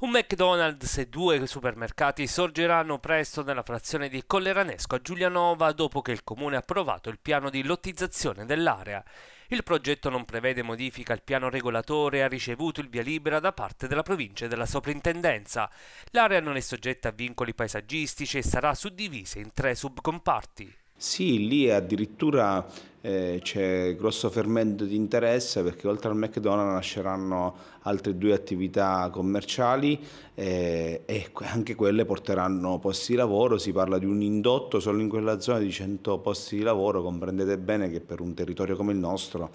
Un McDonald's e due supermercati sorgeranno presto nella frazione di Colleranesco a Giulianova dopo che il comune ha approvato il piano di lottizzazione dell'area. Il progetto non prevede modifica al piano regolatore e ha ricevuto il via libera da parte della provincia e della soprintendenza. L'area non è soggetta a vincoli paesaggistici e sarà suddivisa in tre subcomparti. Sì, lì addirittura eh, c'è grosso fermento di interesse perché oltre al McDonald's nasceranno altre due attività commerciali eh, e anche quelle porteranno posti di lavoro, si parla di un indotto solo in quella zona di 100 posti di lavoro, comprendete bene che per un territorio come il nostro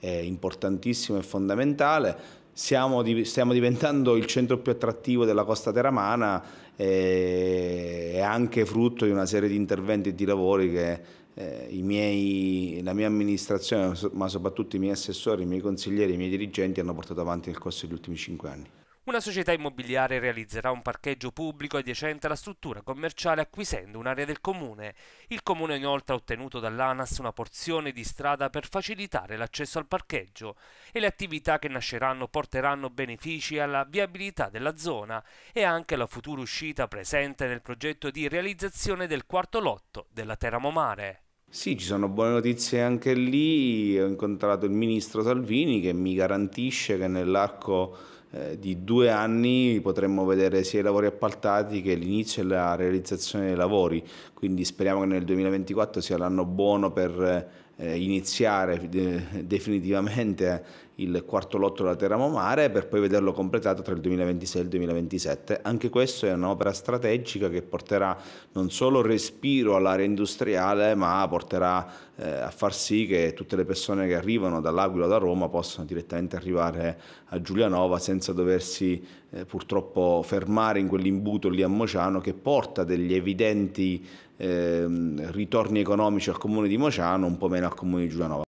è importantissimo e fondamentale, siamo, stiamo diventando il centro più attrattivo della costa teramana, eh, è anche frutto di una serie di interventi e di lavori che eh, miei, la mia amministrazione, ma soprattutto i miei assessori, i miei consiglieri, i miei dirigenti hanno portato avanti nel corso degli ultimi cinque anni. Una società immobiliare realizzerà un parcheggio pubblico adiacente alla struttura commerciale acquisendo un'area del comune. Il comune inoltre ha ottenuto dall'ANAS una porzione di strada per facilitare l'accesso al parcheggio e le attività che nasceranno porteranno benefici alla viabilità della zona e anche alla futura uscita presente nel progetto di realizzazione del quarto lotto della Teramomare. Sì, ci sono buone notizie anche lì. Ho incontrato il ministro Salvini che mi garantisce che nell'arco eh, di due anni potremmo vedere sia i lavori appaltati che l'inizio e la realizzazione dei lavori, quindi speriamo che nel 2024 sia l'anno buono per eh, eh, iniziare eh, definitivamente il quarto lotto della Terra Momare per poi vederlo completato tra il 2026 e il 2027. Anche questa è un'opera strategica che porterà non solo respiro all'area industriale ma porterà eh, a far sì che tutte le persone che arrivano dall'Aquila da Roma possano direttamente arrivare a Giulianova senza doversi purtroppo fermare in quell'imbuto lì a Mociano che porta degli evidenti Ehm, ritorni economici al comune di Mociano, un po' meno al comune di Giulianova.